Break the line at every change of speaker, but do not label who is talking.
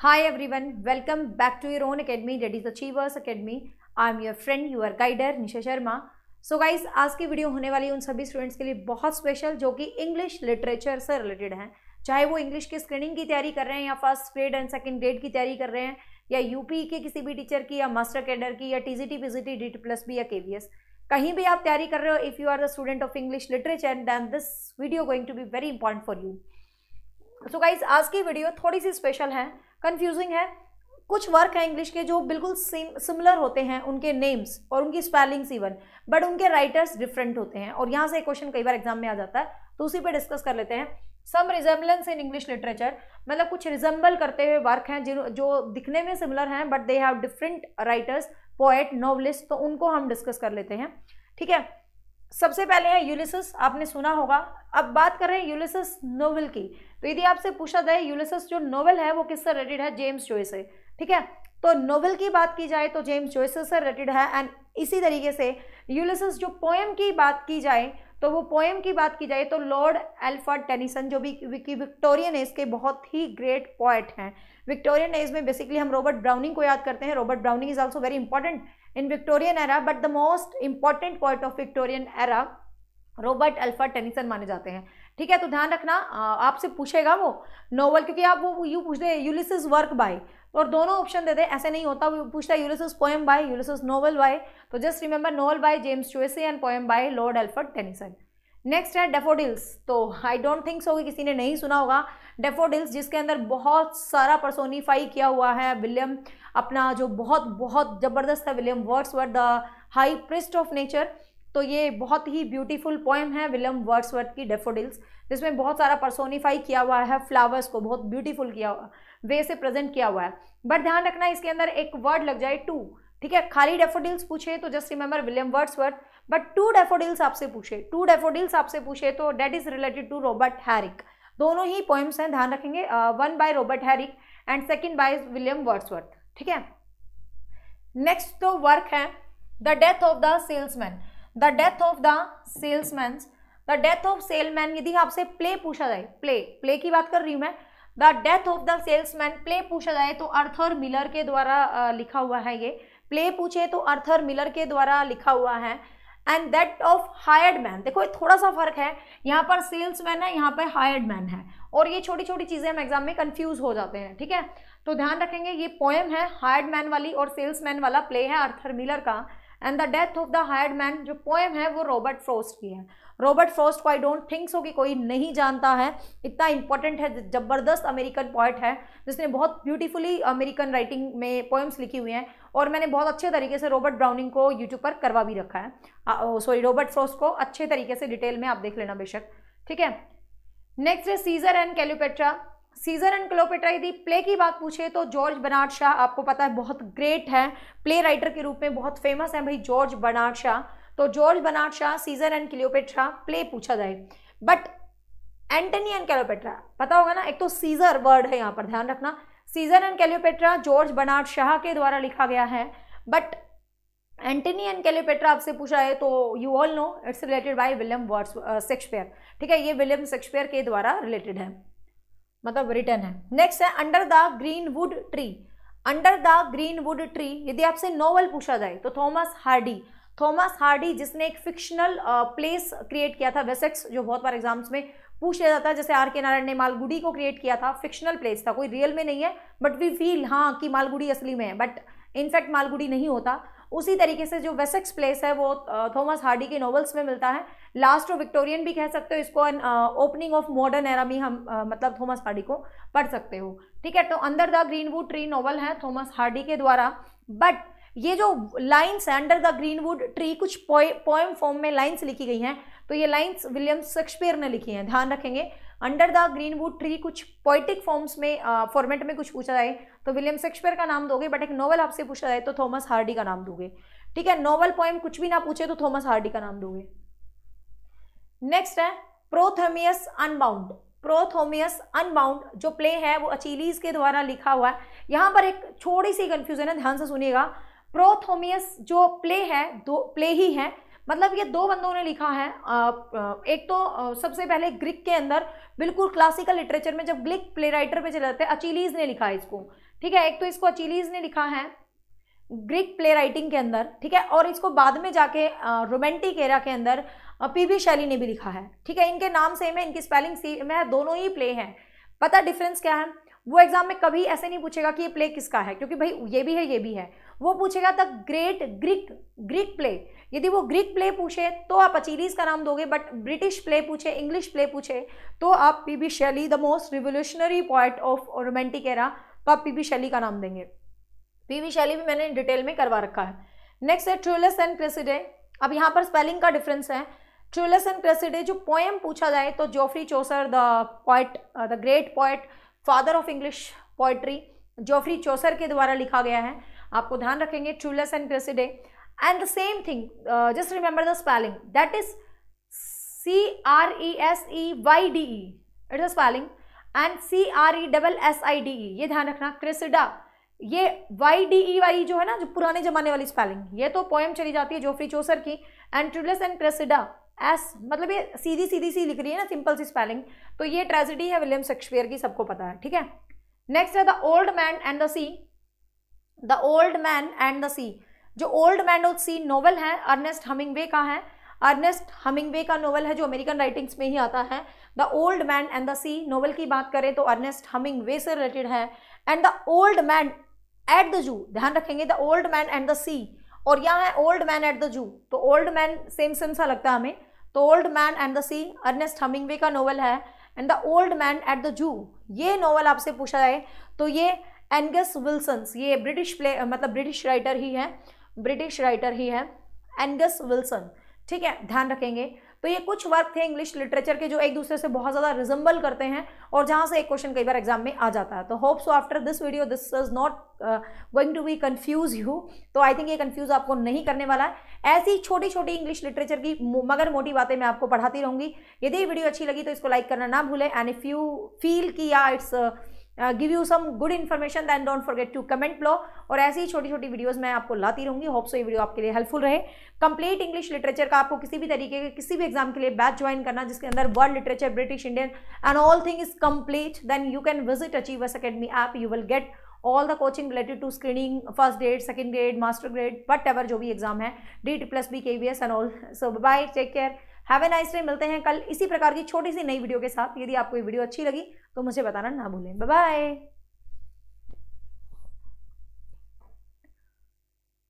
Hi everyone, welcome back to your own academy that is Achievers Academy. I am your friend, your guider Nisha Sharma so so guys आज की video होने वाली उन सभी students के लिए बहुत स्पेशल जो कि इंग्लिश लिटरेचर से रिलेटेड हैं चाहे वो इंग्लिश की स्क्रीनिंग की तैयारी कर रहे हैं या first grade and second grade की तैयारी कर रहे हैं या यूपी के किसी भी टीचर की या मास्टर कैडर की या T G T P G T D T plus B या के वी एस कहीं भी आप तैयारी कर रहे हो if you are the student of English literature than this video going to be very important for you so guys आज की वीडियो थोड़ी सी स्पेशल है कन्फ्यूजिंग है कुछ वर्क हैं इंग्लिश के जो बिल्कुल सिमिलर होते हैं उनके नेम्स और उनकी स्पेलिंग्स इवन बट उनके राइटर्स डिफरेंट होते हैं और यहाँ से क्वेश्चन कई बार एग्जाम में आ जाता है तो उसी पर डिस्कस कर लेते हैं some resemblance in English literature मतलब कुछ रिजेंबल करते हुए वर्क हैं जिन जो दिखने में सिमिलर हैं but they have different writers poet novelist तो उनको हम डिस्कस कर लेते हैं ठीक है सबसे पहले है यूलिसस आपने सुना होगा अब बात कर रहे हैं यूलिसस नोवेल की तो यदि आपसे पूछा जाए यूलिसस जो नोवेल है वो किससे रिलेटेड है जेम्स जोइस से ठीक है तो नोवेल की बात की जाए तो जेम्स जोइस से रिलेटेड है एंड इसी तरीके से यूलिसस जो पोएम की बात की जाए तो वो पोएम की बात की जाए तो लॉर्ड एल्फर्ड टेनिसन जो भी विक्टोरियन एज के बहुत ही ग्रेट पोएट हैं विक्टोरियन एज में बेसिकली हम रॉबर्ट ब्राउनिंग को याद करते हैं Robert Browning is also very important in Victorian era but the most important poet of Victorian era Robert अल्फा टेनिसन माने जाते हैं ठीक है तो ध्यान रखना आपसे पूछेगा वो नोवल क्योंकि आप वो यू पूछ दे यूलिसिस वर्क बाय और दोनों ऑप्शन दे दे ऐसे नहीं होता वो पूछता है Ulysses poem by Ulysses novel by तो just remember novel by James Joyce and poem by Lord Alfred Tennyson next है डेफोडिल्स तो आई डोंट थिंक सो किसी ने नहीं सुना होगा डेफोडिल्स जिसके अंदर बहुत सारा परसोनीफाई किया हुआ है विलियम अपना जो बहुत बहुत ज़बरदस्त है William Words the high priest of nature तो ये बहुत ही ब्यूटीफुल पोएम है विलियम वर्ड्सवर्थ की डेफोडिल्स जिसमें बहुत सारा परसोनीफाई किया हुआ है फ्लावर्स को बहुत ब्यूटीफुल किया हुआ वे से प्रेजेंट किया हुआ है बट ध्यान रखना इसके अंदर एक वर्ड लग जाए टू ठीक है खाली डेफोडिल्स पूछे तो just remember William Wordsworth but to daffodils आपसे पूछे टू डेफोडिल्स आपसे पूछे तो that is related to Robert Herrick दोनों ही पोइम्स हैं ध्यान रखेंगे one by Robert Herrick and second by William Wordsworth ठीक है नेक्स्ट तो वर्क है the death of the salesman the death of the salesman the death of salesman यदि आपसे प्ले पूछा जाए प्ले प्ले की बात कर रही हूँ मैं the death of the salesman play पूछा जाए तो अर्थर मिलर तो के द्वारा लिखा हुआ है ये प्ले पूछे तो अर्थर मिलर के द्वारा लिखा हुआ है and that of hired man देखो ये थोड़ा सा फर्क है यहाँ पर सेल्स मैन है यहाँ पर हायर्ड मैन है और ये छोटी छोटी चीज़ें हम एग्जाम में कन्फ्यूज हो जाते हैं ठीक है तो ध्यान रखेंगे ये पोएम है हायर्ड मैन वाली और सेल्स मैन वाला प्ले है आर्थर मिलर का and the death of the hired man जो पोएम है वो रॉबर्ट फ्रोस्ट की है रॉबर्ट फ्रोस्ट को आई डोंट थिंक सो कि कोई नहीं जानता है इतना इंपॉर्टेंट है ज़बरदस्त अमेरिकन पॉइट है जिसने बहुत ब्यूटीफुली अमेरिकन राइटिंग में पोएम्स लिखी हुई हैं और मैंने बहुत अच्छे तरीके से रॉबर्ट ब्राउनिंग को यूट्यूब पर करवा भी रखा है सॉरी रॉबर्ट फ्रोस्ट को अच्छे तरीके से डिटेल में आप देख लेना बेशक ठीक है नेक्स्ट है Caesar and Cleopatra Caesar and Cleopatra यदि प्ले की बात पूछे तो जॉर्ज बनाड शाह आपको पता है बहुत ग्रेट है प्ले राइटर के रूप में बहुत फेमस है भाई जॉर्ज बनाड शाह तो George Bernard Shaw Caesar and Cleopatra play पूछा जाए बट एंटनी एंड कैलोपेट्रा पता होगा ना एक तो सीजर वर्ड है यहाँ पर ध्यान रखना Caesar and Cleopatra George Bernard Shaw के द्वारा लिखा गया है बट एंटनी एंड कैलियोपेट्रा आपसे पूछा है तो you all know it's related by William Words Shakespeare ठीक है ये विलियम शेक्सपियर के द्वारा रिलेटेड है मतलब रिटर्न है नेक्स्ट है under the green wood tree under the green wood tree यदि आपसे नोवल पूछा जाए तो थॉमस हार्डी थॉमस हार्डी जिसने एक फिक्शनल प्लेस क्रिएट किया था वेसेक्स जो बहुत बार एग्जाम्स में पूछ लिया जाता है जैसे आर के नारायण ने मालगुडी को क्रिएट किया था फिक्शनल प्लेस था कोई रियल में नहीं है बट वी फील हाँ कि मालगुडी असली में है बट इनफैक्ट मालगुडी नहीं होता उसी तरीके से जो वेसेक्स प्लेस है वो थॉमस हार्डी के नॉवेल्स में मिलता है लास्ट ऑफ विक्टोरियन भी कह सकते हो इसको ओपनिंग ऑफ मॉडर्न एरा भी हम आ, मतलब थॉमस हार्डी को पढ़ सकते हो ठीक है तो under the green wood tree novel है थॉमस हार्डी के द्वारा बट ये जो लाइन्स है under the green wood tree कुछ पोएम फॉर्म में लाइन्स लिखी गई हैं तो ये लाइन्स विलियम शेक्सपियर ने लिखी हैं ध्यान रखेंगे under the green wood tree कुछ पोइटिक फॉर्म्स में फॉर्मेट में कुछ पूछा जाए तो विलियम शेक्सपियर का नाम दोगे बट एक नॉवल आपसे पूछा जाए तो थॉमस हार्डी का नाम दोगे ठीक है नॉवल पोएम कुछ भी ना पूछे तो थॉमस हार्डी का नाम दोगे नेक्स्ट है प्रोथोमियस अनबाउंड प्रोथोमियस अनबाउंड जो प्ले है वो अचीलीज के द्वारा लिखा हुआ है यहां पर एक छोटी सी कंफ्यूजन है ध्यान से सुनिएगा प्रोथोमियस जो प्ले है दो प्ले ही है मतलब ये दो बंदों ने लिखा है एक तो सबसे पहले ग्रीक के अंदर बिल्कुल क्लासिकल लिटरेचर में जब ग्रीक प्ले राइटर पर चले जाते हैं अचीलीज ने लिखा है इसको ठीक है एक तो इसको अचिलीज ने लिखा है ग्रीक प्ले राइटिंग के अंदर ठीक है और इसको बाद में जाके रोमांटिक एरा के अंदर पी वी शैली ने भी लिखा है ठीक है इनके नाम सेम है इनकी स्पेलिंग सेम है दोनों ही प्ले हैं पता डिफरेंस क्या है वो एग्जाम में कभी ऐसे नहीं पूछेगा कि ये प्ले किसका है क्योंकि भाई ये भी है ये भी है वो पूछेगा the great Greek Greek play यदि वो ग्रीक प्ले पूछे तो आप अचीरीज का नाम दोगे बट ब्रिटिश प्ले पूछे इंग्लिश प्ले पूछे तो आप P B Shelley the most revolutionary poet of romantic era तो आप पी बी शैली का नाम देंगे पी बी शैली भी मैंने डिटेल में करवा रखा है नेक्स्ट है ट्रूलस एंड क्रेसिडे अब यहाँ पर स्पेलिंग का डिफरेंस है ट्रूलस एंड क्रेसिडे जो पोएम पूछा जाए तो Geoffrey Chaucer the poet the great poet father of English poetry Geoffrey Chaucer के द्वारा लिखा गया है आपको ध्यान रखेंगे Troilus and Criseyde and the same thing just remember the spelling that is C R E S E Y D E it is spelling and C R E double S I D E ये ध्यान रखना Cressida ये Y D E Y जो है ना जो पुराने जमाने वाली स्पेलिंग ये तो पोएम चली जाती है जोफ्री चोसर की एंड ट्रूलेस एंड क्रेसिडा एस मतलब ये सीधी सीधी सी लिख रही है ना सिंपल सी स्पेलिंग तो ये ट्रेजिडी है विलियम शेक्सपियर की सबको पता है ठीक है नेक्स्ट है the old man and the sea the old man and the sea जो old man of sea novel है अर्नेस्ट हमिंगवे का है अर्नेस्ट हमिंगवे का नोवेल है जो अमेरिकन राइटिंग्स में ही आता है the old man and the sea novel की बात करें तो अर्नेस्ट वे से रिलेटेड है and the old man at the zoo ध्यान रखेंगे the old man and the sea और यहाँ है ओल्ड मैन एट द जू तो ओल्ड मैन सेम सेम सा लगता है हमें तो old man and the sea Ernest Hemingway का नोवेल है and the old man at the zoo ये नोवेल आपसे पूछा जाए तो ये एनगस विल्सन्स ये ब्रिटिश प्ले मतलब ब्रिटिश राइटर ही है ब्रिटिश राइटर ही है एनगस विल्सन ठीक है ध्यान रखेंगे तो ये कुछ वर्क थे इंग्लिश लिटरेचर के जो एक दूसरे से बहुत ज़्यादा रिजम्बल करते हैं और जहाँ से एक क्वेश्चन कई बार एग्जाम में आ जाता है तो hope so after this video this is not going to be confuse you तो आई थिंक ये कन्फ्यूज आपको नहीं करने वाला है ऐसी छोटी छोटी इंग्लिश लिटरेचर की मगर मोटी बातें मैं आपको पढ़ाती रहूँगी यदि वीडियो अच्छी लगी तो इसको लाइक करना ना भूलें एंड इफ़ यू फील कि या it's give you some good information than don't forget to comment below और ऐसी ही छोटी छोटी वीडियोज मैं आपको लाती रहूँगी होप सो ये वीडियो आपके लिए हेल्पफुल रहे कंप्लीट इंग्लिश लिटरेचर का आपको किसी भी तरीके के किसी भी एग्जाम के लिए बैच ज्वाइन करना जिसके अंदर world literature British Indian and all thing is complete then you can visit us academy app you will get all the coaching related to screening first grade second grade master grade whatever जो भी exam है D T plus B K V S and all so bye take care have a nice day मिलते हैं कल इसी प्रकार की छोटी सी नई वीडियो के साथ यदि आपको ये वीडियो अच्छी लगी तो मुझे बताना ना भूलें बाय